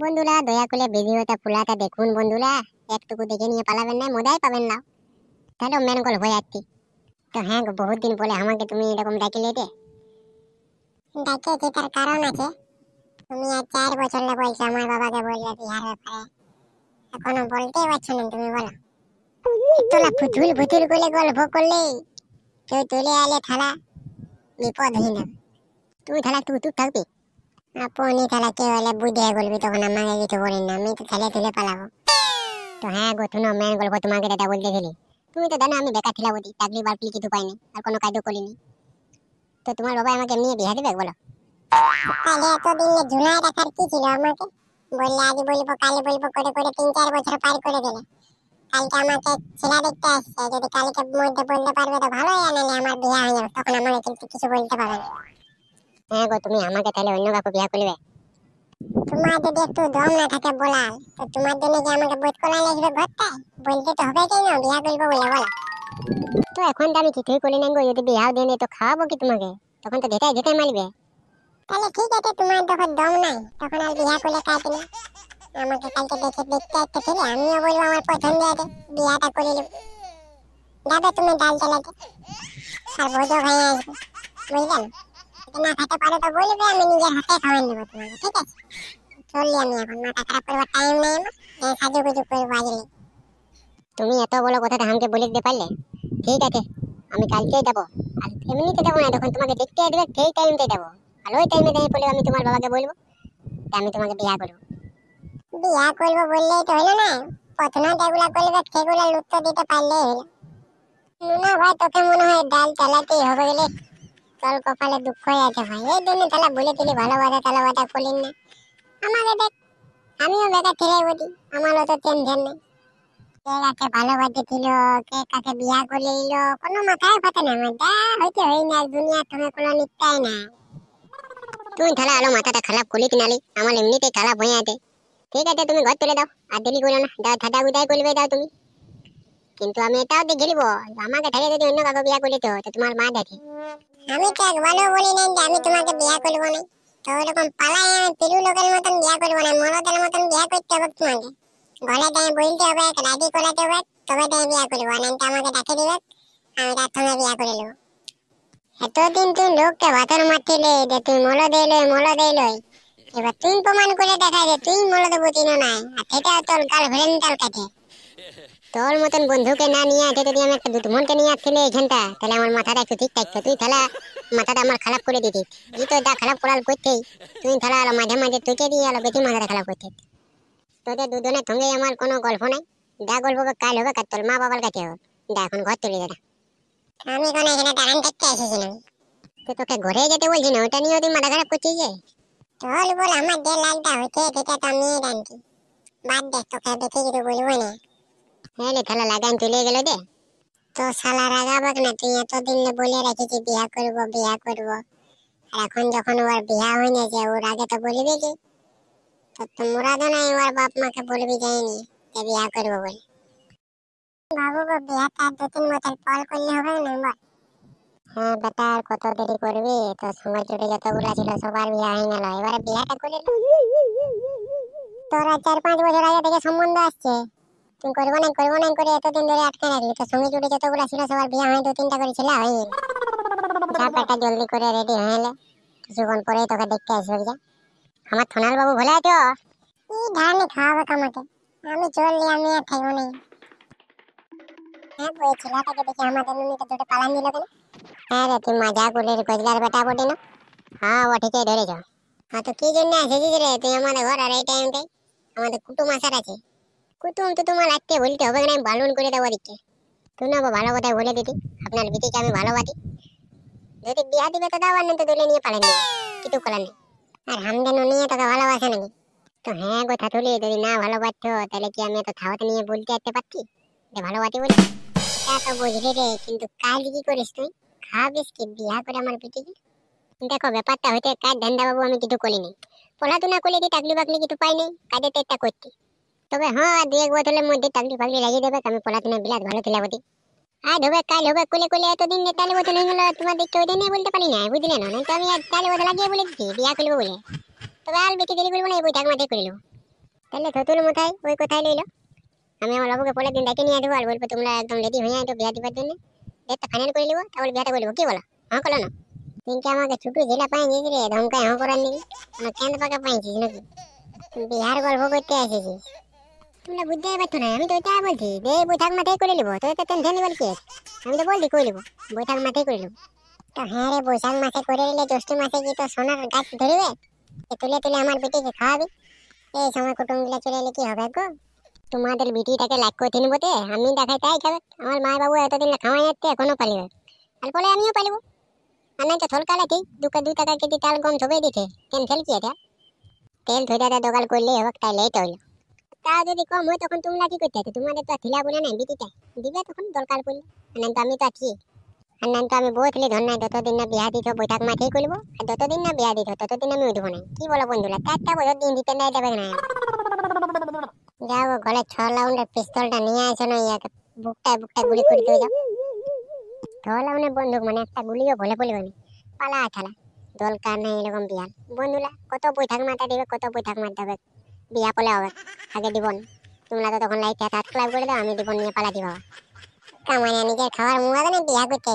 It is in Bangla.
বন্ধুরা দয়া করে ভিডিওটা পুলাটা দেখুন বন্ধুরা একটুকু দেখে নিয়ে পালাবেন না মজাই পাবেন না তাহলে মেন হয়ে যাচ্ছি তো হ্যাঁ গো বহুত দিন বলে আমাকে তুমি এরকম ডাকিলে রে ডাকিয়েছি তার কারণ আছে তুমি আর চার বছর না বলছো আমার বাবাকে বললে বিহার ব্যাপারে এখনো বলতেই পারছো না তুমি বলো তোলা ফুতুল ফুতুল করে গল্প করলে কেউ তুলে আলে থালা বিপদ হয়ে না তুই থালা তুই তুই থাকবি আপনি তাহলে কে হলে বুঝে গলবি তখন আমাকে কিছু বলেন না আমি তো ঠেলে ঠেলে পালাবো তো হ্যাঁ গো শুনো মেন গল্প তোমাকে দাদা বলতে গেলি তুমি তো জানো আমি বেকার ছিলাম বুঝি চাকরি বাকরি কিছু পাইনি আর কোনো কাজও করিনি তো তোমার বাবা আমাকে নিয়ে বিয়ে দেবে বলো তাহলে এতদিন ঝুলায় রাখার কি ছিল আমাকে বললে আজ বলবো বলবো করে করে তিন চার বছর পার করে দিলে কালকে আমাকে ছেলা দেখতে আসছে যদি কালকে মধ্যে বলতে পারবে তো ভালোই আমার বিয়ে হয়ে যাবে তখন আমাকে কিন্তু কিছু বলতে পারবে না হ্যাঁ গো তুমি আমাকে তাহলে অন্য কাউকে বিয়া করবে তোমার যদি একটু দম না থাকে বলার তো তোমার জন্য যে আমাকে বোধ করা লাগবে ঘরটা বলতে তো হবে কেন বিয়া করবো বলে বলো তো এখন তো আমি কিছুই করি নাই যদি বিয়াও দিয়ে তো খাওয়াবো কি তোমাকে তখন তো যেটাই যেটাই মারবে তাহলে ঠিক আছে তোমার যখন দম নাই তখন আর বিয়া করলে কাজ না আমাকে কালকে দেখে দেখতে একটা ফেলে আমিও বলবো আমার পছন্দ আছে বিয়াটা করে নেব যাবে তুমি ডাল চালাতে আর বোঝো ভাই আসবে বুঝলেন না তো বলবে আমি নিজের হাতে তোমাকে ঠিক আছে চললি আমি এখন মাথা খারাপ করবার টাইম নেই আমার সাজুগুজু করবো তুমি এত বড় কথাটা আমাকে বলে দিতে পারলে ঠিক আছে আমি কালকে যাবো আর এমনিতে যাবো না যখন তোমাকে দেখতে আসবে সেই টাইমতে যাবো আর ওই টাইমে যাই বলে আমি তোমার বাবাকে বলবো যে আমি তোমাকে বিয়া করবো বিয়া করবো বললেই তো হলো না প্রথমে যেগুলো করবে সেগুলো লুপ্ত দিতে পারলেই হলো নুনা ভাই তোকে মনে হয় ডাল চালাতেই হবে গেলে কল কপালে দুঃখ আছে ভাই এই দিনে তাহলে বলে দিলি ভালো কথা ভালোবাসা কথা করিন না আমাকে দেখ আমিও বেকার ফিরে বলি আমারও তো টেনশন নেই কে কাকে কথা দিল কে কাকে বিয়া করে নিল কোনো মাথায় পাতে না আমার যা হইতে হই না দুনিয়া তুমি কোনো নিত্যাই না তুই তাহলে আলো মাথাটা খারাপ করলি কিনালি আমার এমনিতেই খারাপ হয়ে আছে ঠিক আছে তুমি ঘর তুলে দাও আর দেরি করো না দাও ঠাটা উদায় করবে দাও তুমি কিন্তু আমি এটাও দেখে নিব আমাকে ঠেকে যদি অন্য কাউকে বিয়া করিত তো তোমার মা দেখে আমি তো একবারও বলি নাই যে আমি তোমাকে বিয়ে করবো না তো ওরকম পালাই আমি পিলু লোকের মতন বিয়ে করবো না মনোদের মতন বিয়ে করতে হবে তোমাকে গলে তাই বলতে হবে রাজি করাতে হবে তবে তাই বিয়ে করবো না আমাকে ডাকে দিবে আমি তার সঙ্গে বিয়ে করে নেবো এতদিন তুই লোককে ভাতর মারতিলে যে তুই মলো দিল মলো দিল এবার তুই প্রমাণ করে দেখা যে তুই মলো দেবো তিনও নাই আর সেটা তোর গার্লফ্রেন্ড তার কাছে তোর মতন বন্ধুকে না নিয়ে আছে যদি আমি একটা দুধমনকে নিয়ে আসছিলে এইখানটা তাহলে আমার মাথাটা একটু ঠিক থাকতো তুই তাহলে মাথাটা আমার খারাপ করে দিতি তুই তো যা খারাপ করাল করতেই তুই তাহলে আলো মাঝে মাঝে তুইকে দিয়ে আলো বেশি মাথাটা খারাপ করতে তোদের দুজনের সঙ্গে আমার কোনো গল্প নাই যা গল্প হবে কাল হবে কাল তোর মা বাবার কাছে হবে যা এখন ঘর তুলে দাদা আমি এখন এখানে দাঁড়ান দেখতে এসেছিলাম তো তোকে ঘরে যেতে বলছি না ওটা নিয়ে তুই মাথা খারাপ করছিস যে তোর বল আমার দেড় লাখটা হয়েছে সেটা তো আমি জানছি বাদ দেখ তোকে দেখে যদি বলবো না নাহলে খালা লাগান তুলে গেল দে তো শালা রাগাবাক না তুই এতদিন বলে রাখি যে বিয়া করব বিয়া করব আর এখন যখন ওর বিয়া হয়ে না যে ওর আগে তো বলবি কি তো তোমরা তো নাই ওর বাপ মাকে বলবি যায়নি যে বিয়া করব বলে বাবু গো বিয়া তার দু তিন বছর পর করলে হবে না বল হ্যাঁ বেটা আর কত দেরি করবি তো সময় জুড়ে যত যতগুলো ছিল সবার বিয়া হয়ে গেল এবারে বিয়াটা করে তোরা চার পাঁচ বছর আগে থেকে সম্বন্ধ আসছে তুই করবো না করবো না করে এতদিন ধরে আটকে রাখলি তোর সঙ্গে জুড়ে যতগুলো ছিল সবার বিয়ে হয় দু তিনটা করে ছিল হয়ে ব্যাপারটা জলদি করে রেডি হয়ে এলে কিছুক্ষণ পরেই তোকে দেখতে আসবে যা আমার থনাল বাবু ভোলে আছো কি ধানে খাওয়াবে আমাকে আমি চললি আমি আর থাকবো না হ্যাঁ ওই ছেলেটাকে দেখে আমাদের নুনিটা দুটো পালান দিল কেন হ্যাঁ রে তুই মজা করলি রে কজলার বেটা বটি না হ্যাঁ ও ঠিকই ধরেছ হ্যাঁ তো কি জন্য এসেছিস রে তুই আমাদের ঘর আর এই টাইমটাই আমাদের কুটুম আসার আছে কুতুম তো তোমার আজকে বলতে হবে না আমি বালুন করে দেবো দিকে তুমি আবার ভালো কথায় বলে দিদি আপনার বিটিকে আমি ভালোবাসি যদি বিয়া দিবে তো দাও না তো তুলে নিয়ে পারেন কিছু করার নেই আর হামদেন নিয়ে তোকে ভালোবাসে নাকি তো হ্যাঁ কথা তুলি যদি না ভালোবাসছো তাহলে কি আমি তো থাওয়াতে নিয়ে বলতে আসতে পারছি যে ভালোবাসি বলি তা তো বুঝলি রে কিন্তু কাজ কি করিস তুই খাবিস কি বিয়া করে আমার বিটিকে দেখো ব্যাপারটা হইতে কাজ ধান্দা বাবু আমি কিছু করিনি পড়াশোনা করলে কি চাকরি বাকরি কিছু পাইনি কাজে তো একটা করছি তবে হ্যাঁ দু এক মধ্যে টাকলি ফাকলি লাগিয়ে দেবে আমি পড়াতে বিলাত ভালো খেলাবতি আর হবে কাল হবে কোলে কোলে এতদিন নেতালে বোতল হয়ে গেল তোমাদের কেউ দিনে বলতে পারি না বুঝলে না তো আমি তালে বোতল লাগিয়ে বলে দিচ্ছি বিয়া করবো বলে তবে আর বেশি দেরি করবো না এই বইটা মাথায় করিল তাহলে থতুল মোথায় ওই কোথায় লইল আমি আমার বাবুকে পরের দিন ডেকে নিয়ে আসবো আর বলবো তোমরা একদম রেডি হয়ে আসবো বিয়া দিবার জন্য ডেটটা ফাইনাল করে নেবো তাহলে বিয়াটা করবো কি বলো হ্যাঁ করো না কিন্তু আমাকে ছুটু জেলা পাইছিস রে ধমকায় হ্যাঁ করার নাকি আমার কেন্দ্র পাকা পাইছিস নাকি বিহার গল্প করতে আসিস তোমরা বুঝতেই পারছো না আমি তো এটা বলছি যে বৈঠাক মাথায় করে নিবো তোর তো টেনশন নিবার কি আমি তো বলছি করে নিবো বৈঠাক মাথায় করে নিবো তো হ্যাঁ রে বৈশাখ মাসে করে নিলে জ্যৈষ্ঠ মাসে কি তো সোনার গাছ ধরবে তুলে তুলে আমার বেটিকে খাওয়াবি এই সময় কুটুমগুলো চলে এলে কি হবে গো তোমাদের বিটিটাকে লাগ করে দিন বটে আমি দেখাই তাই খাবে আমার মা বাবু এতদিন খাওয়াই যাচ্ছে এখনো পালিবে ফলে আমিও পালিব আমি তো থলকালে ঠিক দুকা দুই টাকা কেজি তাল গম ছবে কেন খেল কি এটা তেল ধরে দোকান করলেই হবে তাই লেট হইলো তাও যদি কম হয় তখন তোমরা কি করতে তোমাদের তো থিলা বুনে নাই বিটিটা দিবে তখন দরকার পড়লে আনন্দ আমি তো আছি আনন্দ আমি বই খেলে ধর নাই যতদিন না বিয়া দিত বৈঠাক মাঠেই করবো আর যতদিন না বিয়া দিত ততদিন আমি উঠবো না কি বলো বন্ধুরা চারটা বছর দিন দিতে নাই দেবে না যাও গলে ছ রাউন্ডের পিস্তলটা নিয়ে আসো না ইয়াকে বুকটা বুকটা গুলি করে দিয়ে যাও ছ রাউন্ডের বন্দুক মানে একটা গুলিও ভোলে পড়লি মানে পালা আঠালা দলকার নাই এরকম বিয়াল বন্ধুরা কত বৈঠাক মাথা দেবে কত বৈঠাক মাথা দেবে বিয়া পলে হবে আগে দিবন তোমরা তো তখন লাইট হাত ক্লাব করে দাও আমি দিবন নিয়ে পালা দিব কামানে নিজের খাবার মুয়া বিয়া করতে